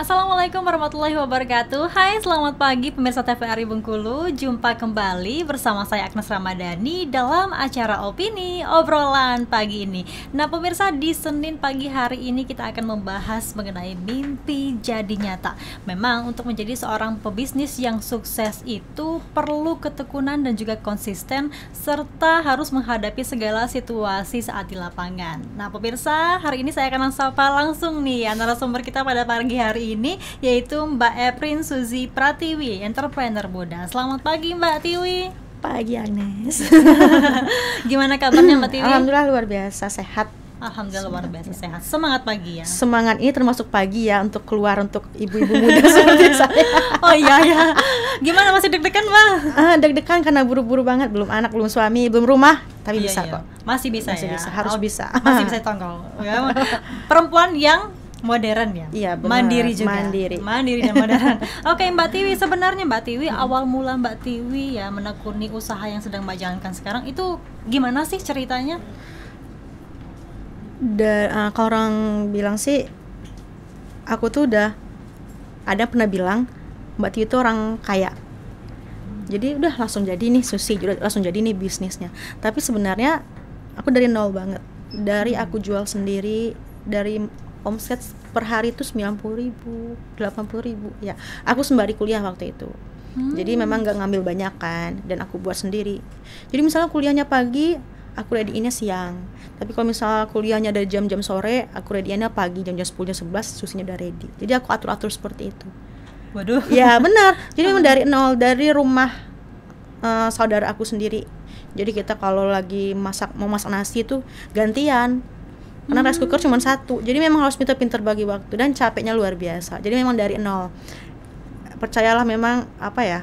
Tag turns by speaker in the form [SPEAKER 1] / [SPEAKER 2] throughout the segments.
[SPEAKER 1] Assalamualaikum warahmatullahi wabarakatuh Hai selamat pagi pemirsa TVRI Bengkulu Jumpa kembali bersama saya Agnes Ramadhani Dalam acara Opini Obrolan pagi ini Nah pemirsa di Senin pagi hari ini Kita akan membahas mengenai mimpi jadi nyata Memang untuk menjadi seorang pebisnis yang sukses itu Perlu ketekunan dan juga konsisten Serta harus menghadapi segala situasi saat di lapangan Nah pemirsa hari ini saya akan sapa langsung nih ya sumber kita pada pagi hari ini ini yaitu Mbak Eprin Suzy Pratiwi, entrepreneur muda. Selamat pagi Mbak Tiwi. Pagi
[SPEAKER 2] Agnes.
[SPEAKER 1] Gimana kabarnya Mbak Tiwi? Alhamdulillah
[SPEAKER 2] luar biasa sehat. Alhamdulillah luar biasa ya. sehat. Semangat pagi ya. Semangat ini termasuk pagi ya untuk keluar untuk ibu-ibu muda seperti saya. Oh iya ya. Gimana masih deg-degan, Mbak? Ah, deg-degan karena buru-buru banget, belum anak, belum suami, belum rumah, tapi iya, bisa iya. kok.
[SPEAKER 1] Masih bisa masih ya. Bisa, harus oh,
[SPEAKER 2] bisa. Masih bisa
[SPEAKER 1] tonggol. Ya. Perempuan yang modern ya iya benar. mandiri juga mandiri mandiri dan modern oke Mbak Tiwi sebenarnya Mbak Tiwi hmm. awal mula Mbak Tiwi ya menekuni usaha yang sedang Mbak jalankan sekarang itu gimana sih ceritanya
[SPEAKER 2] dan uh, eh, kalau orang bilang sih aku tuh udah ada pernah bilang Mbak Tiwi itu orang kaya jadi udah langsung jadi nih susi, udah langsung jadi nih bisnisnya tapi sebenarnya aku dari nol banget dari aku jual sendiri dari omset per hari itu 90 ribu 80 ribu ya aku sembari kuliah waktu itu hmm. jadi memang nggak ngambil banyak kan dan aku buat sendiri jadi misalnya kuliahnya pagi aku ready-innya siang tapi kalau misalnya kuliahnya dari jam-jam sore aku ready-innya pagi jam-jam 10 jam 11 susunya udah ready jadi aku atur-atur seperti itu waduh ya benar jadi memang hmm. dari nol dari rumah uh, saudara aku sendiri jadi kita kalau lagi masak mau masak nasi itu gantian karena hmm. rice cooker cuma satu jadi memang harus pintar pinter bagi waktu dan capeknya luar biasa jadi memang dari nol percayalah memang apa ya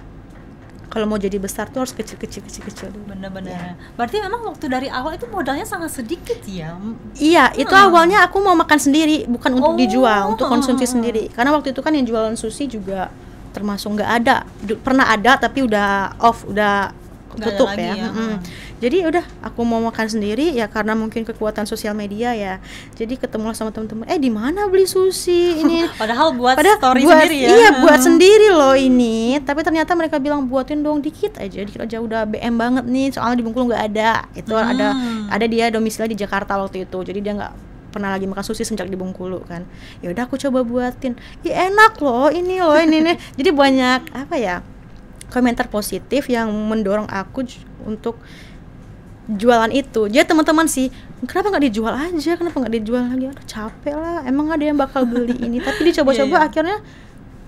[SPEAKER 2] kalau mau jadi besar tuh harus kecil kecil kecil kecil benar
[SPEAKER 1] Bener-bener. Ya. Berarti memang waktu dari awal itu modalnya sangat sedikit ya?
[SPEAKER 2] Iya, hmm. itu awalnya aku mau makan sendiri, bukan untuk oh. dijual, untuk konsumsi sendiri. Karena waktu itu kan yang jualan sushi juga termasuk nggak ada, pernah ada tapi udah off, udah tutup ya. ya. Hmm jadi udah aku mau makan sendiri ya karena mungkin kekuatan sosial media ya jadi ketemu sama teman-teman. eh di mana beli sushi ini padahal buat padahal story buat, sendiri ya iya buat sendiri loh ini tapi ternyata mereka bilang buatin dong dikit aja dikit aja udah BM banget nih soalnya di Bengkulu nggak ada itu hmm. ada ada dia domisili di Jakarta waktu itu jadi dia nggak pernah lagi makan sushi sejak di Bengkulu kan ya udah aku coba buatin ya enak loh ini loh ini nih jadi banyak apa ya komentar positif yang mendorong aku untuk jualan itu jadi teman-teman sih kenapa nggak dijual aja kenapa nggak dijual lagi aduh capek lah emang ada yang bakal beli ini tapi dicoba-coba yeah, yeah. akhirnya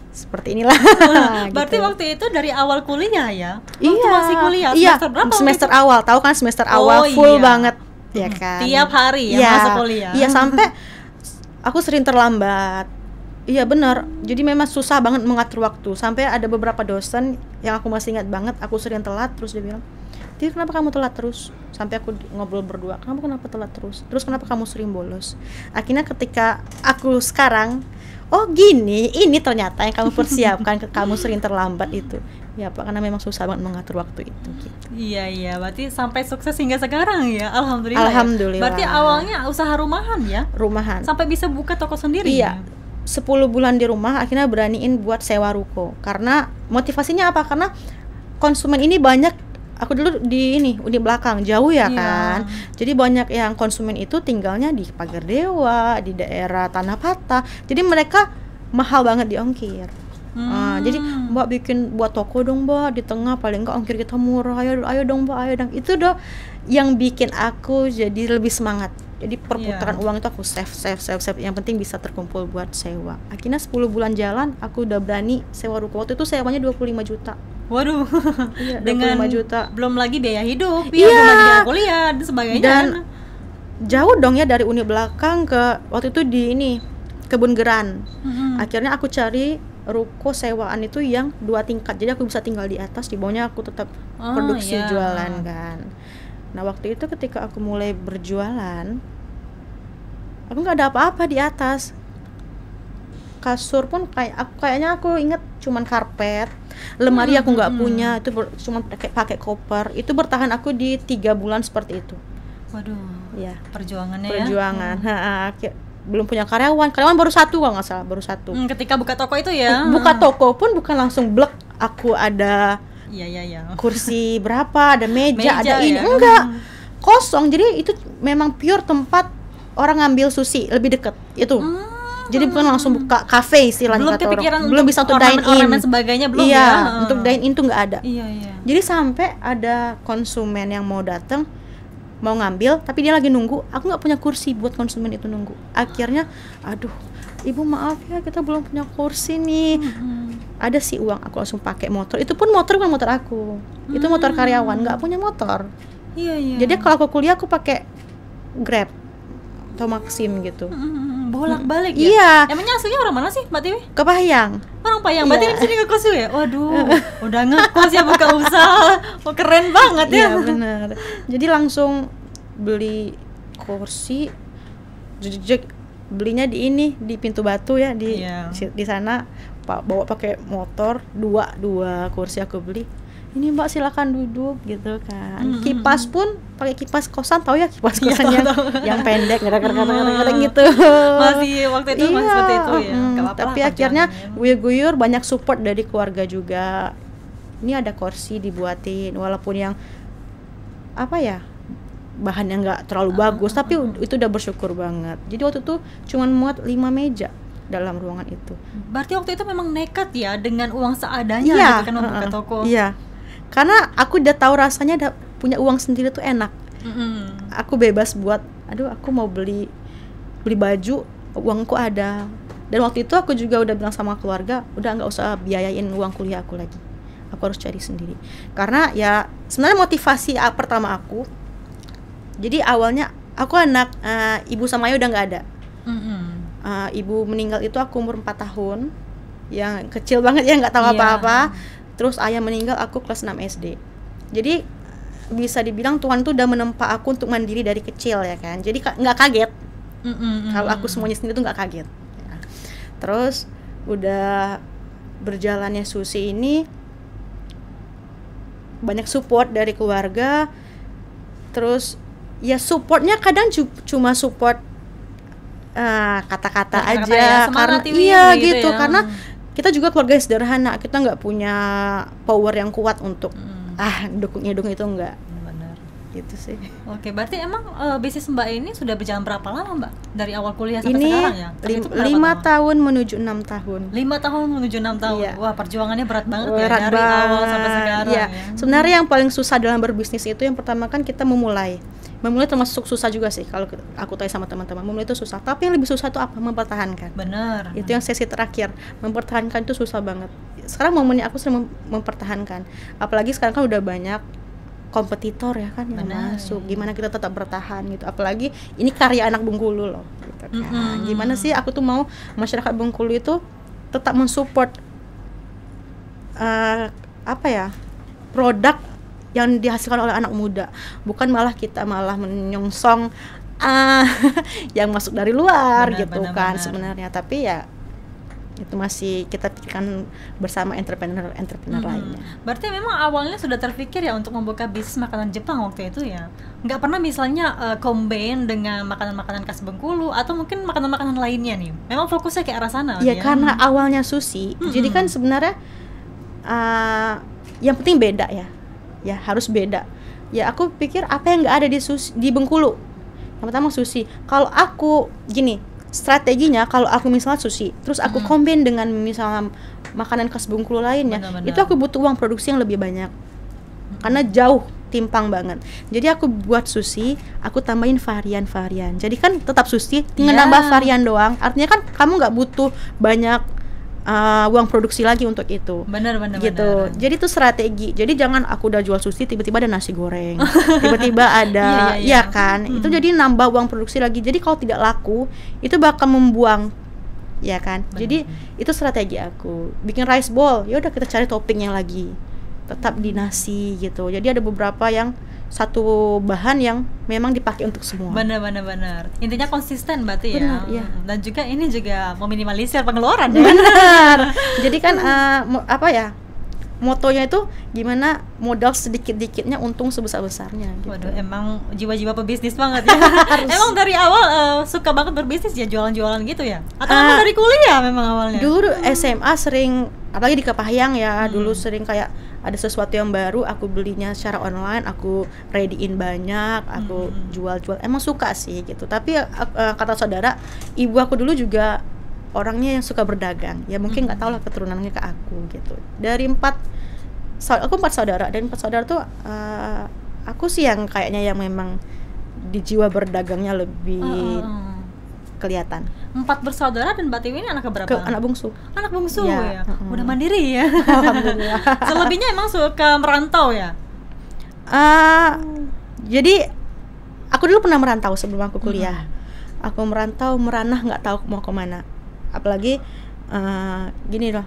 [SPEAKER 2] seperti inilah.
[SPEAKER 1] Berarti gitu. waktu itu dari awal kuliah ya? Waktu iya. Masih kuliah iya, semester berapa? Semester awal,
[SPEAKER 2] tahu kan semester oh, awal iya. full iya. banget ya kan. Tiap hari ya, ya masa kuliah. Iya sampai aku sering terlambat. Iya benar. Jadi memang susah banget mengatur waktu. Sampai ada beberapa dosen yang aku masih ingat banget, aku sering telat terus dia bilang, jadi kenapa kamu telat terus? Sampai aku ngobrol berdua, kamu kenapa telat terus? Terus kenapa kamu sering bolos? Akhirnya ketika aku sekarang, oh gini, ini ternyata yang kamu persiapkan, kamu sering terlambat itu. Ya Pak, karena memang susah banget mengatur waktu itu. Gitu.
[SPEAKER 1] Iya iya, berarti sampai sukses hingga sekarang ya, alhamdulillah. Ya. Alhamdulillah. Berarti awalnya
[SPEAKER 2] usaha rumahan ya? Rumahan. Sampai bisa buka toko sendiri. Iya. 10 ya? bulan di rumah akhirnya beraniin buat sewa ruko karena motivasinya apa karena konsumen ini banyak aku dulu di ini di belakang jauh ya yeah. kan jadi banyak yang konsumen itu tinggalnya di pagar dewa di daerah tanah patah jadi mereka mahal banget ongkir ah, Hmm. Uh, jadi mbak bikin buat toko dong mbak di tengah paling enggak ongkir kita murah ayo ayo dong mbak ayo dong itu dong yang bikin aku jadi lebih semangat jadi iya. perputaran yeah. uang itu aku save save save save yang penting bisa terkumpul buat sewa akhirnya 10 bulan jalan aku udah berani sewa ruko waktu itu sewanya 25 juta waduh iya, 25 dengan juta belum
[SPEAKER 1] lagi biaya hidup iya, iya, belum lagi biaya kuliah dan sebagainya dan
[SPEAKER 2] jauh dong ya dari uni belakang ke waktu itu di ini kebun geran mm-hmm. akhirnya aku cari ruko sewaan itu yang dua tingkat jadi aku bisa tinggal di atas di bawahnya aku tetap oh, produksi yeah. jualan kan Nah waktu itu ketika aku mulai berjualan, aku nggak ada apa-apa di atas. Kasur pun kayak aku kayaknya aku inget cuman karpet, lemari hmm, aku nggak hmm. hmm punya, hmm. itu ber, cuman pakai koper. Itu bertahan aku di tiga bulan seperti itu. Waduh. Iya. Ya.
[SPEAKER 1] Perjuangannya. Perjuangan. Ya?
[SPEAKER 2] Hmm. belum punya karyawan, karyawan baru satu kalau nggak salah, baru satu. Hmm, ketika buka toko itu ya. Buka toko pun bukan langsung blek aku ada Iya iya iya. Kursi berapa, ada meja, meja ada ini. Ya? Enggak. Hmm. Kosong. Jadi itu memang pure tempat orang ngambil sushi lebih deket itu. Hmm. Jadi bukan langsung buka kafe istilahnya belum kepikiran orang. Belum bisa untuk dine in. dan sebagainya belum iya, ya. untuk hmm. dine in tuh nggak ada. Iya, iya. Jadi sampai ada konsumen yang mau datang mau ngambil tapi dia lagi nunggu aku nggak punya kursi buat konsumen itu nunggu akhirnya aduh ibu maaf ya kita belum punya kursi nih hmm, hmm ada sih uang aku langsung pakai motor itu pun motor bukan motor aku hmm. itu motor hmm. karyawan nggak punya motor iya, iya. jadi kalau aku kuliah aku pakai grab atau Maxim gitu
[SPEAKER 1] bolak balik hmm. hmm, hmm ya iya emangnya aslinya orang mana sih mbak Tiwi
[SPEAKER 2] Ke kebayang
[SPEAKER 1] orang Payang Mbak Tiwi iya. di sini
[SPEAKER 2] ngekos ya waduh udah ngekos ya buka usaha oh, keren banget ya iya benar jadi langsung beli kursi jujur belinya di ini di pintu batu ya di yeah. di sana pak bawa pakai motor dua dua kursi aku beli ini mbak silakan duduk gitu kan mm -hmm. kipas pun pakai kipas kosan tau ya kipas iya, kosannya ya, yang pendek kadang-kadang mm. gitu masih waktu itu iya, masih seperti itu ya iya, mm, tapi akhirnya guyur-guyur banyak support dari keluarga juga ini ada kursi dibuatin walaupun yang apa ya bahan yang nggak terlalu uh, bagus ah, tapi ah, itu udah bersyukur banget jadi waktu itu cuman muat lima meja dalam ruangan itu.
[SPEAKER 1] Berarti waktu itu memang nekat ya dengan uang seadanya Ya. gitu kan untuk ke toko. Iya.
[SPEAKER 2] Karena aku udah tahu rasanya udah punya uang sendiri tuh enak. Mm -hmm. Aku bebas buat aduh aku mau beli beli baju uangku ada. Dan waktu itu aku juga udah bilang sama keluarga, udah nggak usah biayain uang kuliah aku lagi. Aku harus cari sendiri. Karena ya sebenarnya motivasi pertama aku jadi awalnya aku anak uh, ibu sama ayah udah nggak ada. Mm -hmm uh, ibu meninggal itu aku umur 4 tahun yang kecil banget ya nggak tahu iya. apa-apa terus ayah meninggal aku kelas 6 SD jadi bisa dibilang Tuhan tuh udah menempa aku untuk mandiri dari kecil ya kan jadi nggak kaget kalau aku semuanya sendiri tuh nggak kaget ya. terus udah berjalannya Susi ini banyak support dari keluarga terus ya supportnya kadang cuma support Eh, kata-kata uh, aja ya, karena iya gitu, ya. gitu ya. karena kita juga keluarga sederhana kita nggak punya power yang kuat untuk hmm. ah dukungnya dukung itu enggak Bener. gitu sih
[SPEAKER 1] oke berarti emang e, bisnis mbak ini sudah berjalan berapa lama mbak dari awal kuliah sampai ini sekarang ya lim lima
[SPEAKER 2] tahun? tahun menuju enam tahun
[SPEAKER 1] lima tahun menuju enam tahun iya. wah perjuangannya berat banget ya, berat ya dari bang. awal sampai sekarang iya. ya. sebenarnya
[SPEAKER 2] yang paling susah dalam berbisnis itu yang pertama kan kita memulai memulai termasuk susah juga sih kalau aku tanya sama teman-teman memulai itu susah tapi yang lebih susah itu apa mempertahankan benar itu yang sesi terakhir mempertahankan itu susah banget sekarang momennya aku sering mempertahankan apalagi sekarang kan udah banyak kompetitor ya kan yang benar. masuk gimana kita tetap bertahan gitu apalagi ini karya anak Bengkulu loh gitu kan. mm -hmm. gimana sih aku tuh mau masyarakat Bengkulu itu tetap mensupport uh, apa ya produk yang dihasilkan oleh anak muda bukan malah kita malah menyongsong ah yang masuk dari luar benar, gitu benar, kan benar. sebenarnya tapi ya itu masih kita pikirkan bersama entrepreneur entrepreneur hmm. lainnya.
[SPEAKER 1] Berarti memang awalnya sudah terpikir ya untuk membuka bisnis makanan Jepang waktu itu ya. Nggak pernah misalnya uh, combine dengan makanan-makanan khas Bengkulu atau mungkin makanan-makanan lainnya nih. Memang fokusnya ke arah sana. Iya ya. karena
[SPEAKER 2] awalnya sushi. Hmm. Jadi kan sebenarnya uh, yang penting beda ya ya harus beda ya aku pikir apa yang nggak ada di susi, di Bengkulu yang pertama sushi kalau aku gini strateginya kalau aku misalnya sushi terus aku hmm. dengan misalnya makanan khas Bengkulu lainnya benar, benar. itu aku butuh uang produksi yang lebih banyak karena jauh timpang banget. Jadi aku buat sushi, aku tambahin varian-varian. Jadi kan tetap sushi, tinggal yeah. nambah varian doang. Artinya kan kamu nggak butuh banyak uh, uang produksi lagi untuk itu. Benar benar. Gitu. Bener. Jadi itu strategi. Jadi jangan aku udah jual sushi tiba-tiba ada nasi goreng, tiba-tiba ada, iya, iya, ya kan? Hmm. Itu jadi nambah uang produksi lagi. Jadi kalau tidak laku itu bakal membuang ya kan bener. jadi itu strategi aku bikin rice ball ya udah kita cari toppingnya lagi tetap di nasi gitu jadi ada beberapa yang satu bahan yang memang dipakai untuk semua. Benar,
[SPEAKER 1] benar, benar. Intinya konsisten berarti bener, ya. Iya. Dan juga ini juga meminimalisir pengeluaran. Ya? Benar.
[SPEAKER 2] Jadi kan uh, apa ya? motonya itu gimana modal sedikit-dikitnya untung sebesar-besarnya gitu. Waduh,
[SPEAKER 1] emang jiwa-jiwa pebisnis banget ya. emang dari awal uh, suka banget berbisnis ya jualan-jualan gitu ya? Atau uh, dari
[SPEAKER 2] kuliah memang awalnya? Dulu SMA sering apalagi di Kepahyang ya, hmm. dulu sering kayak ada sesuatu yang baru aku belinya secara online aku readyin banyak aku jual hmm. jual-jual emang suka sih gitu tapi uh, kata saudara ibu aku dulu juga orangnya yang suka berdagang ya mungkin nggak hmm. tahu lah keturunannya ke aku gitu dari empat aku empat saudara dan empat saudara tuh uh, aku sih yang kayaknya yang memang di jiwa berdagangnya lebih oh, kelihatan.
[SPEAKER 1] Empat bersaudara dan Mbak ini anak berapa anak bungsu. Anak bungsu ya. ya. Mm. Udah mandiri ya. Alhamdulillah. Selebihnya emang suka merantau ya.
[SPEAKER 2] Uh, jadi aku dulu pernah merantau sebelum aku mm-hmm. kuliah. Mm. Aku merantau meranah nggak tahu mau kemana. Apalagi uh, gini loh.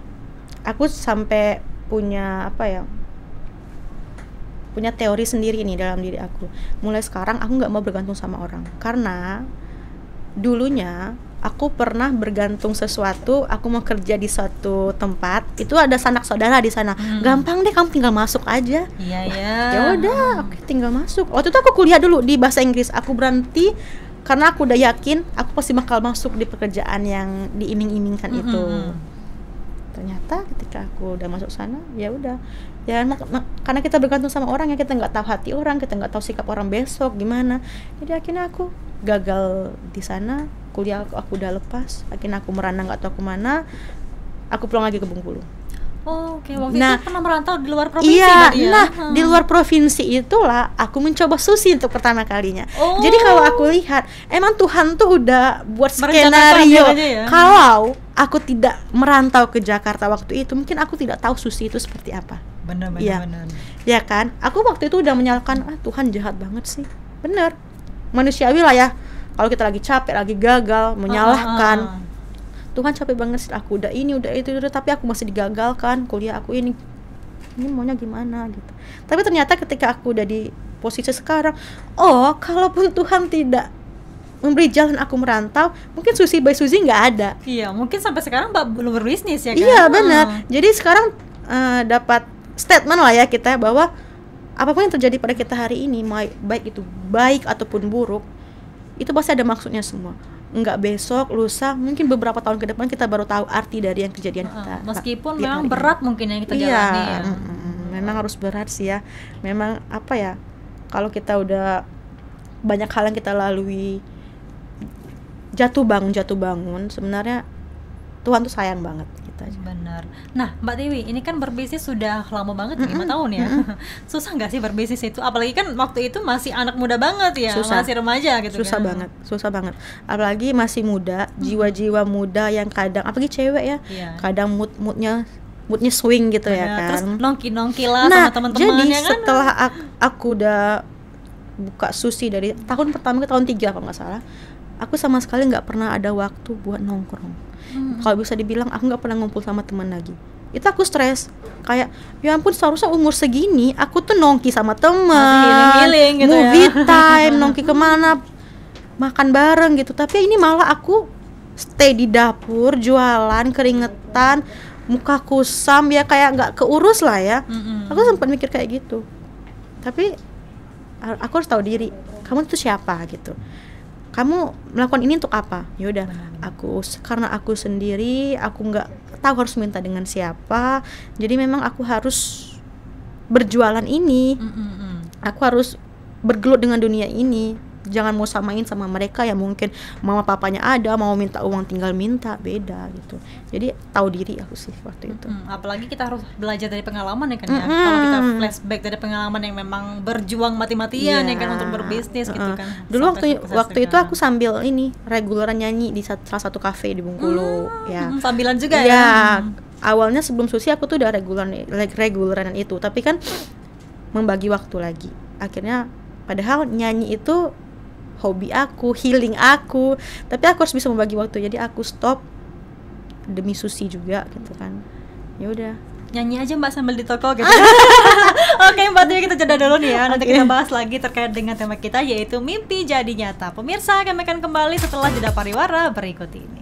[SPEAKER 2] Aku sampai punya apa ya? punya teori sendiri nih dalam diri aku. Mulai sekarang aku nggak mau bergantung sama orang karena dulunya aku pernah bergantung sesuatu aku mau kerja di suatu tempat itu ada sanak saudara di sana hmm. gampang deh kamu tinggal masuk aja
[SPEAKER 1] iya ya. ya udah
[SPEAKER 2] hmm. tinggal masuk waktu itu aku kuliah dulu di bahasa Inggris aku berhenti karena aku udah yakin aku pasti bakal masuk di pekerjaan yang diiming-imingkan hmm. itu hmm, hmm. ternyata ketika aku udah masuk sana ya udah ya karena kita bergantung sama orang ya kita nggak tahu hati orang kita nggak tahu sikap orang besok gimana jadi akhirnya aku gagal di sana kuliah aku, aku udah lepas akhirnya aku merana nggak tahu kemana aku pulang lagi ke Bengkulu
[SPEAKER 1] Oh, oke. Okay. Waktu nah, itu pernah merantau di luar provinsi Iya, ya? nah hmm. di luar
[SPEAKER 2] provinsi itulah aku mencoba susi untuk pertama kalinya. Oh. Jadi kalau aku lihat, emang Tuhan tuh udah buat skenario ya? Hmm. kalau aku tidak merantau ke Jakarta waktu itu, mungkin aku tidak tahu susi itu seperti apa. Benar, benar, ya. Ya kan? Aku waktu itu udah menyalahkan, ah Tuhan jahat banget sih. Bener manusiawi lah ya kalau kita lagi capek lagi gagal menyalahkan uh ah, -huh. Ah, ah. Tuhan capek banget sih aku udah ini udah itu, udah tapi aku masih digagalkan kuliah aku ini ini maunya gimana gitu tapi ternyata ketika aku udah di posisi sekarang oh kalaupun Tuhan tidak memberi jalan aku merantau mungkin Susi by Susi nggak ada
[SPEAKER 1] iya mungkin sampai sekarang mbak belum berbisnis ya kan? iya benar hmm.
[SPEAKER 2] jadi sekarang uh, dapat statement lah ya kita bahwa apapun yang terjadi pada kita hari ini baik itu baik ataupun buruk itu pasti ada maksudnya semua Enggak besok lusa mungkin beberapa tahun ke depan kita baru tahu arti dari yang kejadian kita meskipun memang berat
[SPEAKER 1] mungkin yang kita iya, jalani ya mm,
[SPEAKER 2] mm, mm, memang harus berat sih ya memang apa ya kalau kita udah banyak hal yang kita lalui jatuh bangun jatuh bangun sebenarnya Tuhan tuh sayang banget gitu aja benar nah
[SPEAKER 1] mbak Dewi ini kan berbisnis sudah lama banget mm -mm. lima tahun ya mm hmm susah nggak sih berbisnis itu apalagi kan waktu itu masih anak muda banget ya susah. masih remaja gitu susah kan? banget
[SPEAKER 2] susah banget apalagi masih muda jiwa-jiwa muda yang kadang apalagi cewek ya yeah. kadang mood moodnya moodnya swing gitu nah, ya kan terus
[SPEAKER 1] nongki nongki lah nah, sama teman-teman jadi ya
[SPEAKER 2] setelah aku, aku udah buka susi dari tahun pertama ke tahun tiga apa nggak salah aku sama sekali nggak pernah ada waktu buat nongkrong hmm. kalau bisa dibilang aku nggak pernah ngumpul sama teman lagi itu aku stres kayak ya ampun seharusnya umur segini aku tuh nongki sama teman gitu ya. movie ya. time nongki kemana makan bareng gitu tapi ini malah aku stay di dapur jualan keringetan muka kusam ya kayak nggak keurus lah ya hmm aku sempat mikir kayak gitu tapi aku harus tahu diri kamu tuh siapa gitu kamu melakukan ini untuk apa ya udah hmm. aku karena aku sendiri aku nggak tahu harus minta dengan siapa jadi memang aku harus berjualan ini mm -mm. aku harus bergelut dengan dunia ini jangan mau samain sama mereka yang mungkin mama papanya ada mau minta uang tinggal minta beda gitu jadi tahu diri aku sih waktu itu hmm,
[SPEAKER 1] apalagi kita harus belajar dari pengalaman ya kan ya hmm. kalau kita flashback dari pengalaman yang memang berjuang mati-matian yeah. ya kan untuk berbisnis gitu kan
[SPEAKER 2] dulu waktu waktu itu aku sambil ini reguleran nyanyi di salah satu kafe di bungkulu hmm, ya
[SPEAKER 1] sambilan juga ya, ya.
[SPEAKER 2] awalnya sebelum susi aku tuh udah like reguleran itu tapi kan membagi waktu lagi akhirnya padahal nyanyi itu hobi aku, healing aku. Tapi aku harus bisa membagi waktu. Jadi aku stop demi Susi juga gitu kan. Ya
[SPEAKER 1] udah, nyanyi aja mbak sambil di toko gitu oke okay, mbak Tuya kita jeda dulu nih ya nanti okay. kita bahas lagi terkait dengan tema kita yaitu mimpi jadi nyata pemirsa kami akan kembali setelah jeda pariwara berikut ini